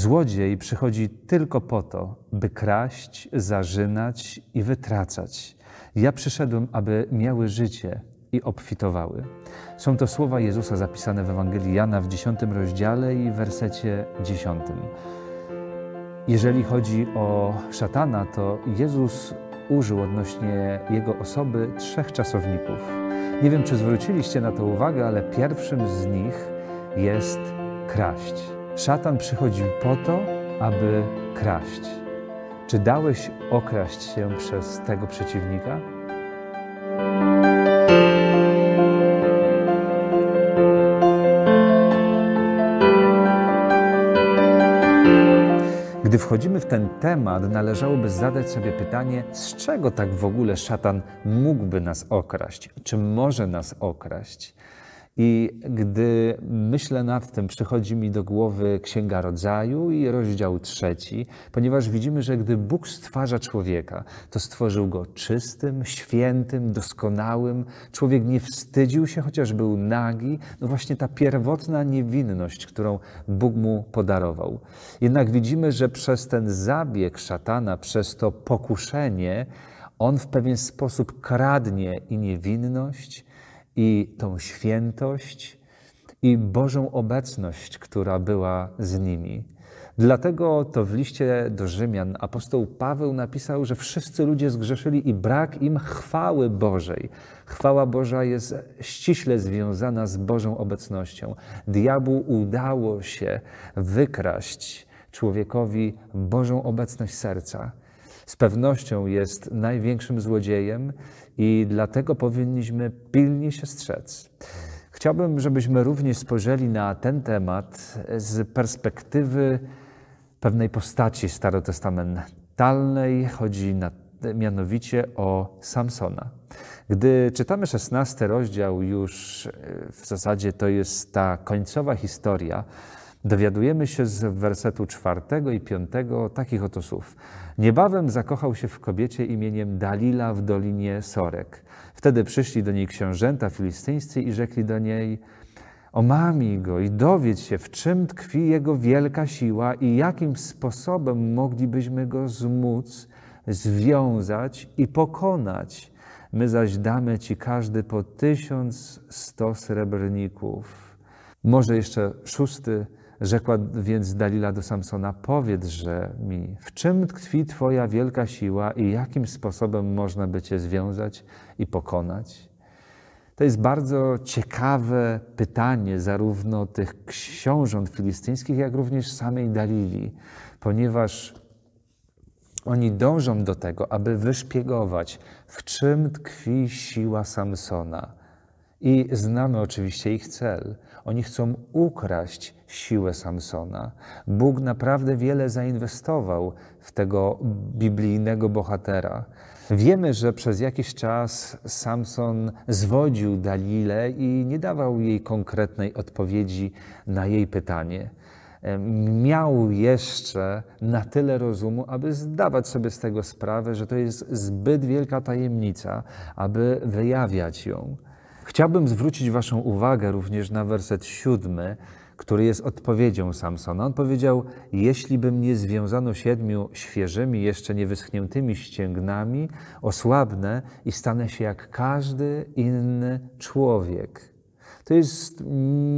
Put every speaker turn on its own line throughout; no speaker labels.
Złodziej przychodzi tylko po to, by kraść, zarzynać i wytracać. Ja przyszedłem, aby miały życie i obfitowały. Są to słowa Jezusa zapisane w Ewangelii Jana w 10 rozdziale i wersecie 10. Jeżeli chodzi o szatana, to Jezus użył odnośnie jego osoby trzech czasowników. Nie wiem, czy zwróciliście na to uwagę, ale pierwszym z nich jest kraść. Szatan przychodził po to, aby kraść. Czy dałeś okraść się przez tego przeciwnika? Gdy wchodzimy w ten temat, należałoby zadać sobie pytanie, z czego tak w ogóle szatan mógłby nas okraść? Czy może nas okraść? I gdy myślę nad tym, przychodzi mi do głowy Księga Rodzaju i rozdział trzeci, ponieważ widzimy, że gdy Bóg stwarza człowieka, to stworzył go czystym, świętym, doskonałym. Człowiek nie wstydził się, chociaż był nagi. No właśnie ta pierwotna niewinność, którą Bóg mu podarował. Jednak widzimy, że przez ten zabieg szatana, przez to pokuszenie, on w pewien sposób kradnie i niewinność, i tą świętość, i Bożą obecność, która była z nimi. Dlatego to w liście do Rzymian apostoł Paweł napisał, że wszyscy ludzie zgrzeszyli i brak im chwały Bożej. Chwała Boża jest ściśle związana z Bożą obecnością. Diabłu udało się wykraść człowiekowi Bożą obecność serca z pewnością jest największym złodziejem i dlatego powinniśmy pilnie się strzec. Chciałbym, żebyśmy również spojrzeli na ten temat z perspektywy pewnej postaci starotestamentalnej. Chodzi na, mianowicie o Samsona. Gdy czytamy szesnasty rozdział, już e, w zasadzie to jest ta końcowa historia, Dowiadujemy się z wersetu czwartego i piątego takich oto słów. Niebawem zakochał się w kobiecie imieniem Dalila w dolinie Sorek. Wtedy przyszli do niej książęta filistyńscy i rzekli do niej, omamij go i dowiedz się, w czym tkwi jego wielka siła i jakim sposobem moglibyśmy go zmóc, związać i pokonać. My zaś damy ci każdy po tysiąc sto srebrników. Może jeszcze szósty Rzekła więc Dalila do Samsona: Powiedzże mi, w czym tkwi Twoja wielka siła i jakim sposobem można by Cię związać i pokonać? To jest bardzo ciekawe pytanie zarówno tych książąt filistyńskich, jak również samej Dalili, ponieważ oni dążą do tego, aby wyszpiegować, w czym tkwi siła Samsona. I znamy oczywiście ich cel. Oni chcą ukraść siłę Samsona. Bóg naprawdę wiele zainwestował w tego biblijnego bohatera. Wiemy, że przez jakiś czas Samson zwodził Dalilę i nie dawał jej konkretnej odpowiedzi na jej pytanie. Miał jeszcze na tyle rozumu, aby zdawać sobie z tego sprawę, że to jest zbyt wielka tajemnica, aby wyjawiać ją. Chciałbym zwrócić Waszą uwagę również na werset siódmy, który jest odpowiedzią Samsona. On powiedział: Jeśli by mnie związano siedmiu świeżymi, jeszcze niewyschniętymi ścięgnami, osłabnę i stanę się jak każdy inny człowiek. To jest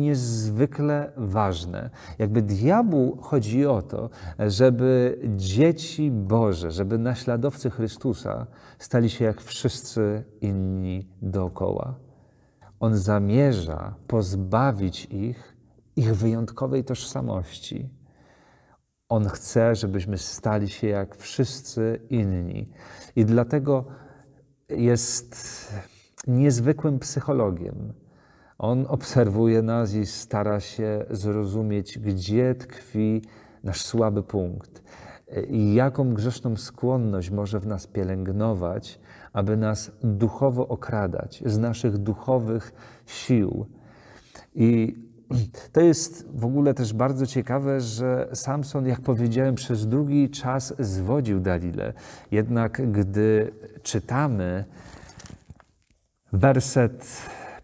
niezwykle ważne. Jakby diabłu chodzi o to, żeby dzieci Boże, żeby naśladowcy Chrystusa stali się jak wszyscy inni dookoła. On zamierza pozbawić ich ich wyjątkowej tożsamości. On chce, żebyśmy stali się jak wszyscy inni. I dlatego jest niezwykłym psychologiem. On obserwuje nas i stara się zrozumieć, gdzie tkwi nasz słaby punkt i jaką grzeszną skłonność może w nas pielęgnować, aby nas duchowo okradać z naszych duchowych sił. I to jest w ogóle też bardzo ciekawe, że Samson, jak powiedziałem, przez długi czas zwodził Dalilę. Jednak gdy czytamy werset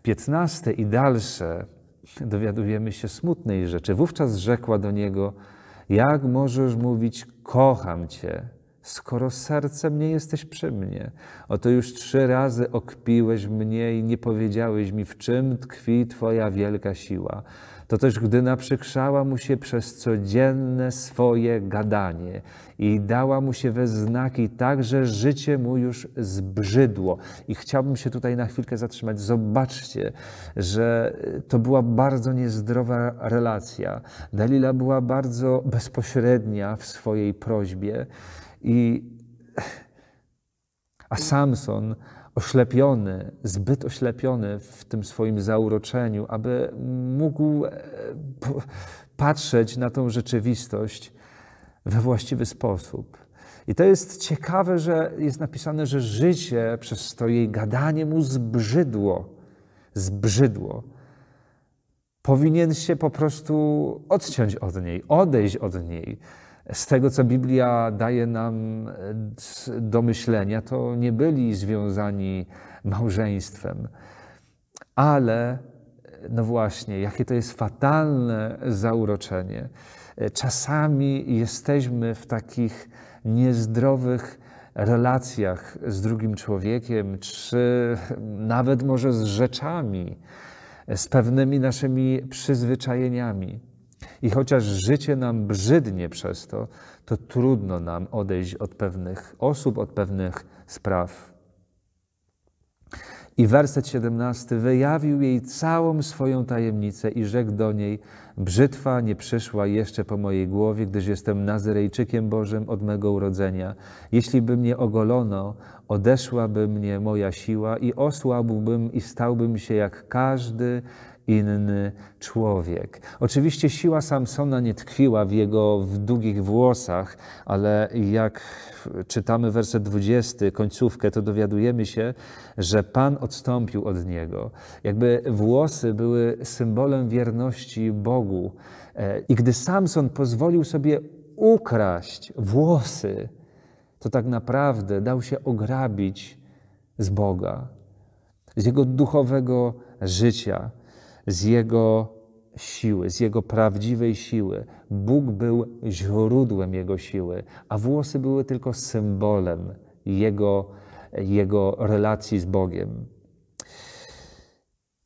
15 i dalsze, dowiadujemy się smutnej rzeczy. Wówczas rzekła do niego: Jak możesz mówić, kocham cię, skoro sercem nie jesteś przy mnie? Oto już trzy razy okpiłeś mnie i nie powiedziałeś mi, w czym tkwi Twoja wielka siła. To też, gdy naprzykrzała mu się przez codzienne swoje gadanie i dała mu się we znaki tak, że życie mu już zbrzydło. I chciałbym się tutaj na chwilkę zatrzymać. Zobaczcie, że e, to była bardzo niezdrowa relacja. Dalila była bardzo bezpośrednia w swojej prośbie. I, a Samson, oślepiony, zbyt oślepiony w tym swoim zauroczeniu, aby mógł e, patrzeć na tą rzeczywistość we właściwy sposób. I to jest ciekawe, że jest napisane, że życie przez to jej gadanie mu zbrzydło. Zbrzydło. Powinien się po prostu odciąć od niej, odejść od niej z tego, co Biblia daje nam e, do myślenia, to nie byli związani małżeństwem. Ale, e, no właśnie, jakie to jest fatalne zauroczenie. E, czasami jesteśmy w takich niezdrowych relacjach z drugim człowiekiem, czy nawet może z rzeczami, z pewnymi naszymi przyzwyczajeniami. I chociaż życie nam brzydnie przez to, to trudno nam odejść od pewnych osób, od pewnych spraw. I werset 17 wyjawił jej całą swoją tajemnicę i rzekł do niej: Brzytwa nie przyszła jeszcze po mojej głowie, gdyż jestem Nazyrejczykiem Bożym od mego urodzenia. Jeśli by mnie ogolono, odeszłaby mnie moja siła i osłabłbym i stałbym się jak każdy, inny człowiek. Oczywiście siła Samsona nie tkwiła w jego w długich włosach, ale jak czytamy werset 20, końcówkę, to dowiadujemy się, że Pan odstąpił od niego. Jakby włosy były symbolem wierności Bogu. E, I gdy Samson pozwolił sobie ukraść włosy, to tak naprawdę dał się ograbić z Boga, z jego duchowego życia z Jego siły, z Jego prawdziwej siły. Bóg był źródłem Jego siły, a włosy były tylko symbolem Jego, jego relacji z Bogiem.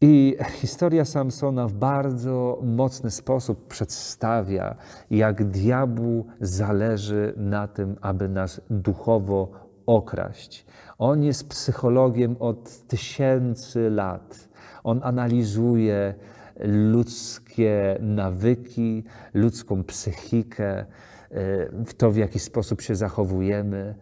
I historia Samsona w bardzo mocny sposób przedstawia, jak diabłu zależy na tym, aby nas duchowo okraść. On jest psychologiem od tysięcy lat. On analizuje ludzkie nawyki, ludzką psychikę, e, to w jaki sposób się zachowujemy.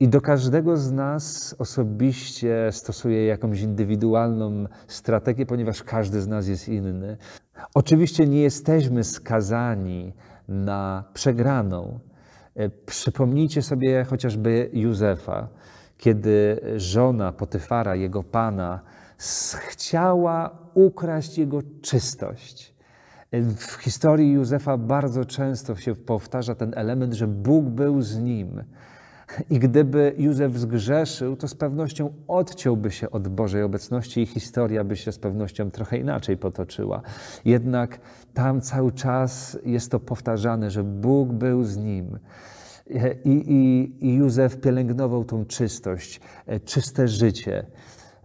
I do każdego z nas osobiście stosuje jakąś indywidualną strategię, ponieważ każdy z nas jest inny. Oczywiście nie jesteśmy skazani na przegraną. E, przypomnijcie sobie chociażby Józefa, kiedy żona Potyfara, jego pana, chciała ukraść jego czystość. W historii Józefa bardzo często się powtarza ten element, że Bóg był z nim. I gdyby Józef zgrzeszył, to z pewnością odciąłby się od Bożej obecności i historia by się z pewnością trochę inaczej potoczyła. Jednak tam cały czas jest to powtarzane, że Bóg był z nim. I, i, i Józef pielęgnował tą czystość, e, czyste życie.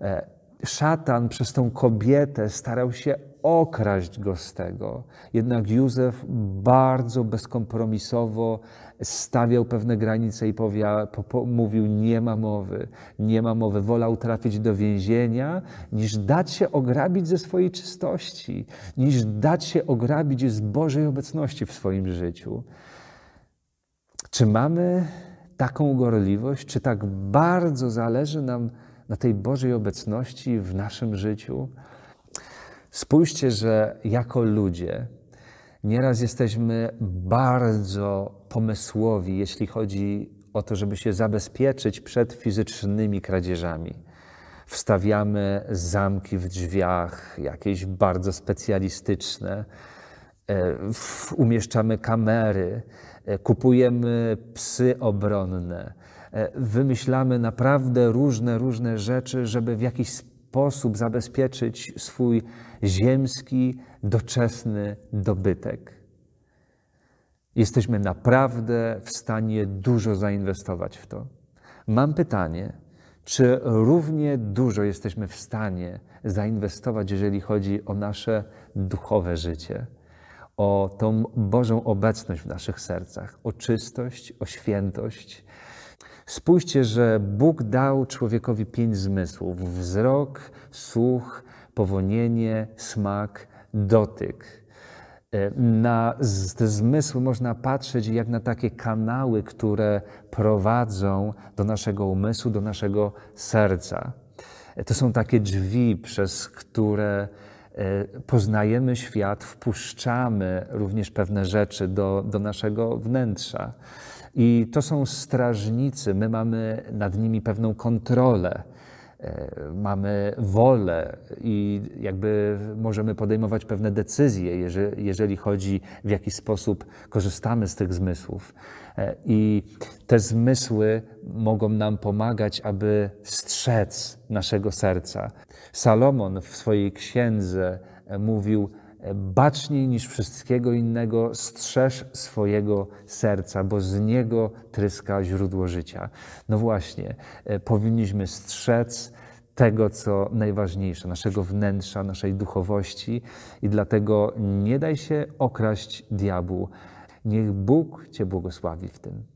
E, szatan przez tą kobietę starał się okraść go z tego. Jednak Józef bardzo bezkompromisowo stawiał pewne granice i powia, po, po, mówił: Nie ma mowy, nie ma mowy. Wolał trafić do więzienia, niż dać się ograbić ze swojej czystości, niż dać się ograbić z Bożej obecności w swoim życiu. Czy mamy taką gorliwość? Czy tak bardzo zależy nam na tej Bożej obecności w naszym życiu. Spójrzcie, że jako ludzie nieraz jesteśmy bardzo pomysłowi, jeśli chodzi o to, żeby się zabezpieczyć przed fizycznymi kradzieżami. Wstawiamy zamki w drzwiach, jakieś bardzo specjalistyczne, e, umieszczamy kamery, e, kupujemy psy obronne, E, wymyślamy naprawdę różne, różne rzeczy, żeby w jakiś sposób zabezpieczyć swój ziemski, doczesny dobytek. Jesteśmy naprawdę w stanie dużo zainwestować w to. Mam pytanie, czy równie dużo jesteśmy w stanie zainwestować, jeżeli chodzi o nasze duchowe życie, o tą Bożą obecność w naszych sercach, o czystość, o świętość? Spójrzcie, że Bóg dał człowiekowi pięć zmysłów: wzrok, słuch, powonienie, smak, dotyk. E, na te zmysły można patrzeć jak na takie kanały, które prowadzą do naszego umysłu, do naszego serca. E, to są takie drzwi, przez które e, poznajemy świat, wpuszczamy również pewne rzeczy do, do naszego wnętrza. I to są strażnicy, my mamy nad nimi pewną kontrolę e, mamy wolę i jakby możemy podejmować pewne decyzje, jeżeli, chodzi w jaki sposób korzystamy z tych zmysłów. E, I te zmysły mogą nam pomagać, aby strzec naszego serca. Salomon w swojej księdze e, mówił, baczniej niż wszystkiego innego strzeż swojego serca, bo z niego tryska źródło życia. No właśnie, e, powinniśmy strzec tego, co najważniejsze, naszego wnętrza, naszej duchowości i dlatego nie daj się okraść diabłu. Niech Bóg Cię błogosławi w tym.